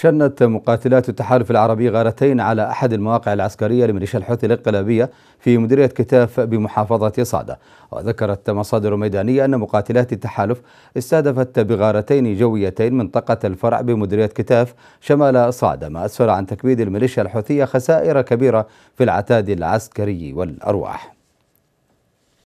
شنت مقاتلات التحالف العربي غارتين على أحد المواقع العسكرية لميليشيا الحوثي الانقلابية في مديرية كتاف بمحافظة صعدة وذكرت مصادر ميدانية أن مقاتلات التحالف استهدفت بغارتين جويتين منطقة الفرع بمديرية كتاف شمال صعدة ما أسفر عن تكبيد الميليشيا الحوثية خسائر كبيرة في العتاد العسكري والأرواح